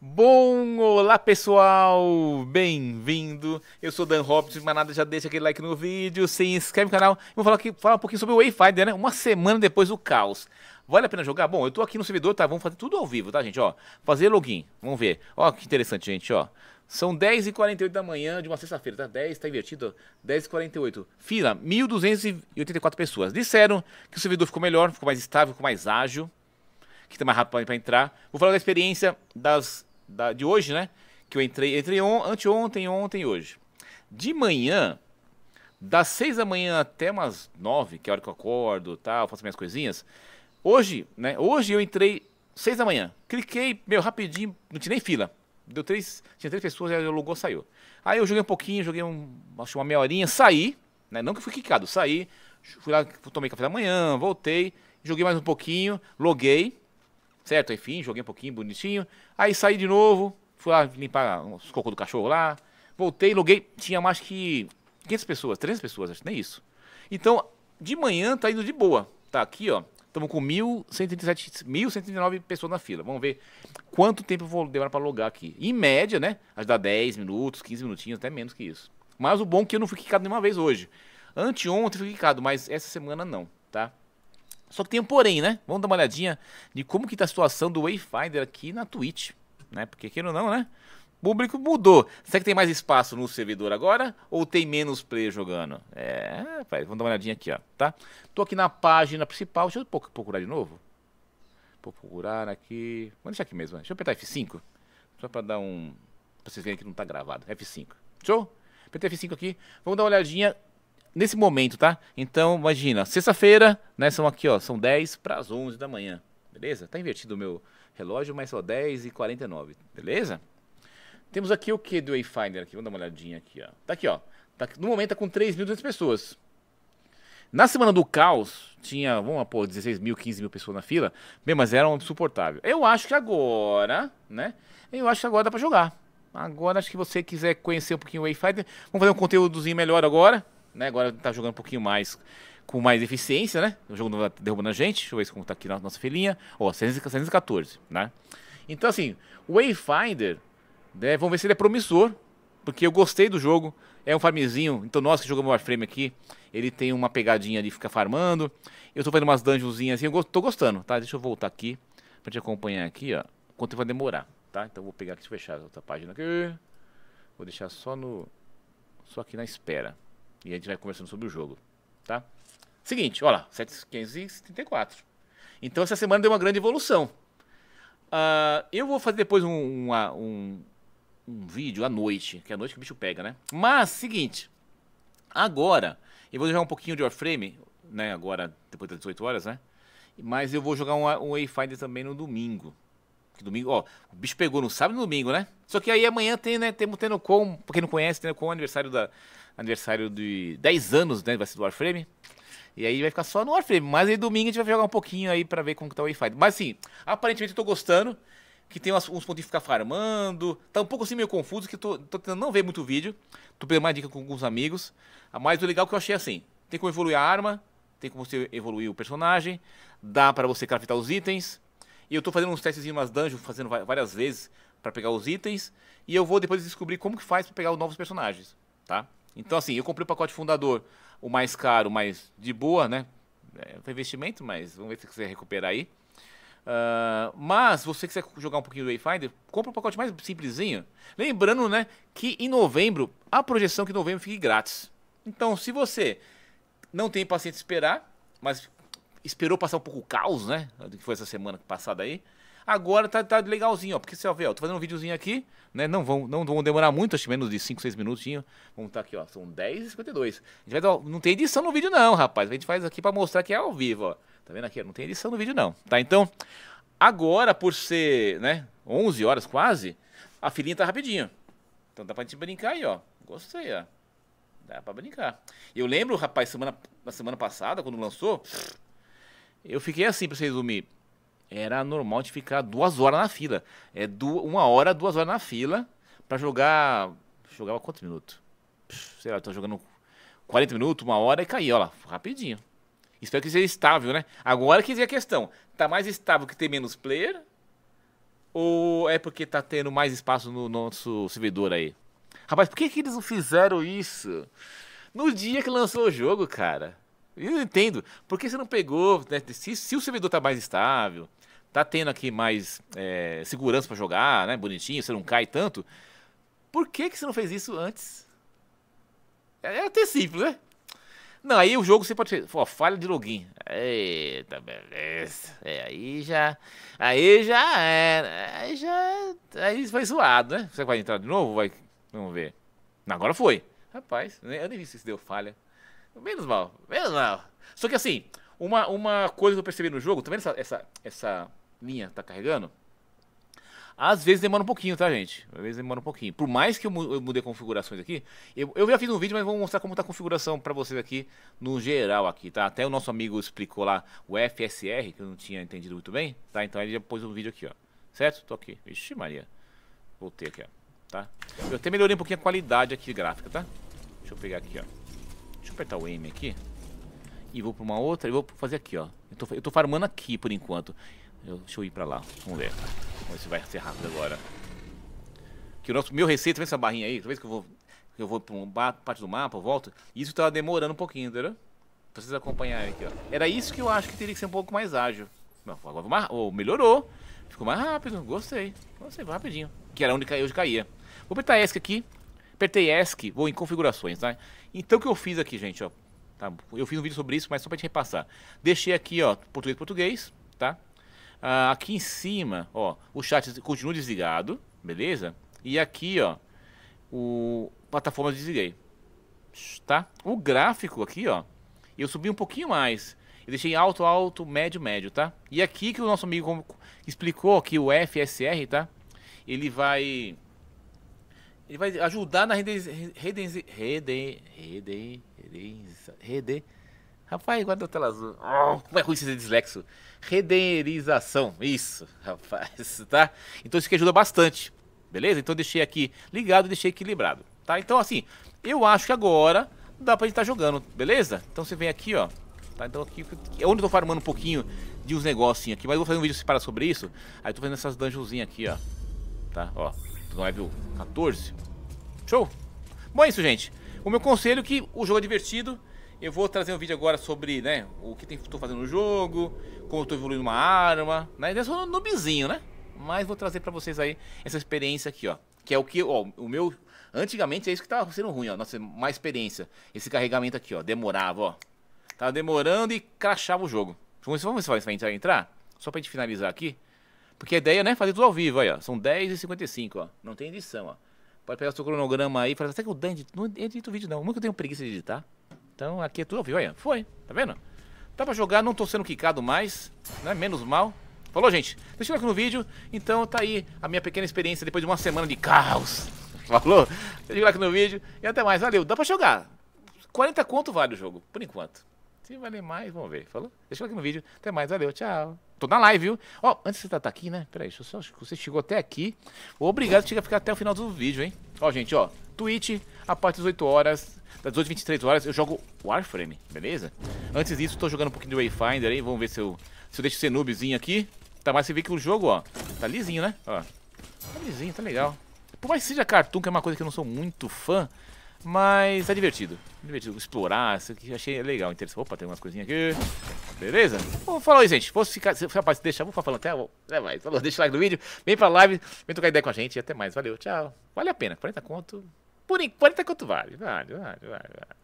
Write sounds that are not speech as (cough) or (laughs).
Bom, olá pessoal, bem-vindo. Eu sou Dan Robson, mas nada já deixa aquele like no vídeo, se inscreve no canal. Vou falar aqui, falar um pouquinho sobre o Wayfinder, né? Uma semana depois do caos. Vale a pena jogar? Bom, eu tô aqui no servidor, tá? Vamos fazer tudo ao vivo, tá, gente? Ó, fazer login. Vamos ver. Ó, que interessante, gente, ó. São 10h48 da manhã de uma sexta-feira, tá? 10, tá invertido? 10h48. Fila, 1.284 pessoas. Disseram que o servidor ficou melhor, ficou mais estável, ficou mais ágil, que tá mais rápido pra entrar. Vou falar da experiência das da, de hoje, né? Que eu entrei, entrei on, anteontem, ontem e hoje. De manhã, das seis da manhã até umas nove, que é a hora que eu acordo, tal, faço minhas coisinhas. Hoje, né? Hoje eu entrei seis da manhã. Cliquei, meu, rapidinho, não tinha nem fila. Deu três, tinha três pessoas, o logou, saiu. Aí eu joguei um pouquinho, joguei um, acho uma meia horinha, saí, né? Não que fui quicado, saí, fui lá, tomei café da manhã, voltei, joguei mais um pouquinho, loguei, certo? Enfim, joguei um pouquinho bonitinho. Aí saí de novo, fui lá limpar os cocô do cachorro lá. Voltei, loguei, tinha mais que 500 pessoas, 300 pessoas, acho, nem isso. Então, de manhã tá indo de boa. Tá aqui, ó. Estamos com 1.137, 1.139 pessoas na fila. Vamos ver quanto tempo vou demorar para logar aqui. Em média, né? Acho que dá 10 minutos, 15 minutinhos, até menos que isso. Mas o bom é que eu não fui quicado nenhuma vez hoje. Anteontem fui quicado, mas essa semana não, tá? Só que tem um porém, né? Vamos dar uma olhadinha de como que tá a situação do Wayfinder aqui na Twitch, né? Porque queira ou não, né? O público mudou. Será que tem mais espaço no servidor agora? Ou tem menos player jogando? É, rapaz, vamos dar uma olhadinha aqui, ó, tá? Tô aqui na página principal, deixa eu procurar de novo. Vou procurar aqui, vou deixar aqui mesmo, né? deixa eu apertar F5, só pra dar um... pra vocês verem que não tá gravado, F5. Show? Apertei F5 aqui, vamos dar uma olhadinha nesse momento, tá? Então, imagina, sexta-feira, né? São aqui, ó, são 10 para as 11 da manhã, beleza? Tá invertido o meu relógio, mas só 10 e 49, beleza? Temos aqui o que do Wayfinder aqui, vamos dar uma olhadinha aqui, ó. Tá aqui, ó. Tá, no momento tá com 3.200 pessoas. Na semana do caos, tinha, vamos lá, pô, 16 mil, 15 mil pessoas na fila. Bem, mas era um insuportável. Eu acho que agora, né? Eu acho que agora dá pra jogar. Agora, acho que você quiser conhecer um pouquinho o Wayfinder, vamos fazer um conteúdozinho melhor agora né? Agora tá jogando um pouquinho mais com mais eficiência, né? O jogo não tá derrubando a gente. Deixa eu ver como tá aqui na nossa filhinha. Ó, 714, né? Então, assim, o Wayfinder, né, vamos ver se ele é promissor, porque eu gostei do jogo. É um farmzinho, então nós que jogamos Warframe aqui, ele tem uma pegadinha ali, fica farmando. Eu tô fazendo umas dungeonzinhas assim, eu go tô gostando, tá? Deixa eu voltar aqui, pra te acompanhar aqui, ó, quanto vai demorar, tá? Então vou pegar aqui, deixa eu fechar essa outra página aqui. Vou deixar só no... só aqui na espera. E a gente vai conversando sobre o jogo, tá? Seguinte, olha lá, 7.574. Então essa semana deu uma grande evolução. Uh, eu vou fazer depois um, uma, um, um, vídeo à noite, que é a noite que o bicho pega, né? Mas, seguinte, agora eu vou jogar um pouquinho de Warframe, né? Agora, depois das 18 horas, né? Mas eu vou jogar um, um Wayfinder também no domingo. Que domingo, ó, o bicho pegou no sábado e no domingo, né? Só que aí amanhã tem, né? Temos tendo com, pra quem não conhece, tendo com o é aniversário da, aniversário de 10 anos, né? Vai ser do Warframe. E aí vai ficar só no Warframe. Mas aí domingo a gente vai jogar um pouquinho aí pra ver como que tá o Wi-Fi. Mas assim, aparentemente eu tô gostando. Que tem uns, uns pontos de ficar farmando. Tá um pouco assim meio confuso, que eu tô, tô tentando não ver muito vídeo. Tô pegando mais dica com alguns amigos. Mas o legal é que eu achei assim: tem como evoluir a arma, tem como você evoluir o personagem, dá para você craftar os itens. E eu tô fazendo uns testes em umas dungeons, fazendo várias vezes para pegar os itens. E eu vou depois descobrir como que faz para pegar os novos personagens, tá? Então, assim, eu comprei o pacote fundador, o mais caro, mas de boa, né? É um investimento, mas vamos ver se você recuperar aí. Uh, mas você quiser jogar um pouquinho do Wayfinder, compra um pacote mais simplesinho. Lembrando, né, que em novembro, a projeção é que novembro fique grátis. Então, se você não tem paciente esperar, mas esperou passar um pouco o caos, né, que foi essa semana passada aí, Agora tá, tá legalzinho, ó. Porque você ó, vê, ó, tô fazendo um videozinho aqui, né? Não vão, não vão demorar muito, acho que menos de 5, 6 minutinhos. Vamos estar tá aqui, ó. São 10 e 52. A gente vai, ó, não tem edição no vídeo, não, rapaz. A gente faz aqui pra mostrar que é ao vivo, ó. Tá vendo aqui? Não tem edição no vídeo, não. Tá? Então, agora, por ser, né? 11 horas quase, a filhinha tá rapidinho. Então dá pra gente brincar aí, ó. Gostei, ó. Dá pra brincar. Eu lembro, rapaz, semana, na semana passada, quando lançou, eu fiquei assim, pra vocês resumir era normal de ficar duas horas na fila. É du uma hora, duas horas na fila para jogar. Jogava quantos minutos? Sei lá, tô jogando 40 minutos, uma hora e caía, ó lá, rapidinho. Espero que seja estável, né? Agora que vem a questão: tá mais estável que tem menos player? Ou é porque tá tendo mais espaço no nosso servidor aí? Rapaz, por que, que eles não fizeram isso? No dia que lançou o jogo, cara. Eu não entendo. Por que você não pegou? Né? Se, se, o servidor tá mais estável, tá tendo aqui mais é, segurança para jogar, né? Bonitinho, você não cai tanto. Por que, que você não fez isso antes? Era é, é até simples, né? Não, aí o jogo você pode fazer. Ó, falha de login. Eita, beleza. É, aí já. Aí já é, Aí já. Aí vai zoado, né? Você vai entrar de novo? Vai. Vamos ver. agora foi. Rapaz, eu nem vi se deu falha. Menos mal, menos mal. Só que assim, uma, uma coisa que eu percebi no jogo, tá vendo essa, essa, essa linha tá carregando? Às vezes demora um pouquinho, tá, gente? Às vezes demora um pouquinho. Por mais que eu mudei configurações aqui, eu, eu já fiz um vídeo, mas vou mostrar como tá a configuração para vocês aqui no geral aqui, tá? Até o nosso amigo explicou lá o FSR, que eu não tinha entendido muito bem, tá? Então ele já pôs um vídeo aqui, ó. Certo? Tô aqui. Vixe Maria. Voltei aqui, ó. Tá? Eu até melhorei um pouquinho a qualidade aqui gráfica, tá? Deixa eu pegar aqui, ó. Deixa eu apertar o M aqui e vou para uma outra e vou fazer aqui, ó. Eu tô, eu tô farmando aqui por enquanto. Eu, deixa eu ir para lá. Vamos ver. Vamos ver se vai ser rápido agora. Que o nosso, meu receita, tá vê essa barrinha aí. Talvez que eu vou, eu vou para uma parte do mapa, eu volto. Isso tá demorando um pouquinho, entendeu? Pra vocês acompanharem aqui, ó. Era isso que eu acho que teria que ser um pouco mais ágil. Não, agora mais, oh, melhorou. Ficou mais rápido. Gostei. Gostei, foi rapidinho. Que era onde eu caía. Vou apertar ESC aqui. Apertei ESC, vou em configurações, tá? Então o que eu fiz aqui, gente, ó. Tá? Eu fiz um vídeo sobre isso, mas só para te repassar. Deixei aqui, ó, português português, tá? Ah, aqui em cima, ó, o chat continua desligado, beleza? E aqui, ó, o plataforma desliguei, tá? O gráfico aqui, ó, eu subi um pouquinho mais. Eu deixei alto, alto, médio, médio, tá? E aqui que o nosso amigo explicou que o FSR, tá? Ele vai ele vai ajudar na rede reden, reden, reden, Rede. Rapaz, guarda a tela azul. Oh, como é ruim ser dislexo. Redenerização. Isso, rapaz, (laughs) tá? Então isso aqui ajuda bastante. Beleza? Então deixei aqui ligado e deixei equilibrado. Tá? Então assim, eu acho que agora dá pra gente estar tá jogando, beleza? Então você vem aqui, ó. Tá? Então aqui é onde eu tô farmando um pouquinho de uns negocinhos aqui, mas eu vou fazer um vídeo separado sobre isso. Aí eu tô fazendo essas dungeonzinhas aqui, ó. Tá? Ó, no level 14. Show! Bom é isso, gente. O meu conselho é que o jogo é divertido. Eu vou trazer um vídeo agora sobre, né, o que estou fazendo no jogo, como estou evoluindo uma arma, né? Eu é sou um noobzinho, né? Mas vou trazer para vocês aí essa experiência aqui, ó. Que é o que, ó, o meu... Antigamente é isso que estava sendo ruim, ó. Nossa, má experiência. Esse carregamento aqui, ó, demorava, ó. Tava demorando e crachava o jogo. Vamos, vamos ver se vai entrar? Só pra gente finalizar aqui. Porque a ideia, né, é fazer tudo ao vivo, aí, ó. São 10h55, ó. Não tem edição, ó. Pode pegar o seu cronograma aí e falar, até que o Dan edita, não edita o vídeo não, nunca tenho preguiça de editar. Então aqui é tudo ao vivo, olha, foi, tá vendo? Dá pra jogar, não tô sendo quicado mais, né, menos mal. Falou, gente? Deixa o like no vídeo, então tá aí a minha pequena experiência depois de uma semana de caos. (laughs) Falou? Deixa o like no vídeo e até mais, valeu, dá pra jogar. 40 conto vale o jogo, por enquanto. Se valer mais, vamos ver. Falou? Deixa eu aqui no vídeo. Até mais, valeu, tchau. Tô na live, viu? Ó, antes de você estar tá, tá aqui, né? Peraí, deixa eu só. Você chegou até aqui. Obrigado por ficar até o final do vídeo, hein? Ó, gente, ó. Twitch, a partir das 8 horas, das 18 23 horas, eu jogo Warframe, beleza? Antes disso, tô jogando um pouquinho de Wayfinder aí. Vamos ver se eu, se eu deixo ser noobzinho aqui. Tá, mas você vê que o jogo, ó, tá lisinho, né? Ó, tá lisinho, tá legal. Por mais que seja cartoon, que é uma coisa que eu não sou muito fã, mas é divertido. Divertido explorar, isso aqui achei legal, interessante. Opa, tem umas coisinhas aqui. Beleza? Vou falar aí, gente. Posso ficar. Rapaz, deixa, vou falar até. Até mais. Falou, deixa o like no vídeo, vem pra live, vem trocar ideia com a gente e até mais. Valeu, tchau. Vale a pena, 40 conto. Por 40 conto vale. Vale, vale, vale. vale.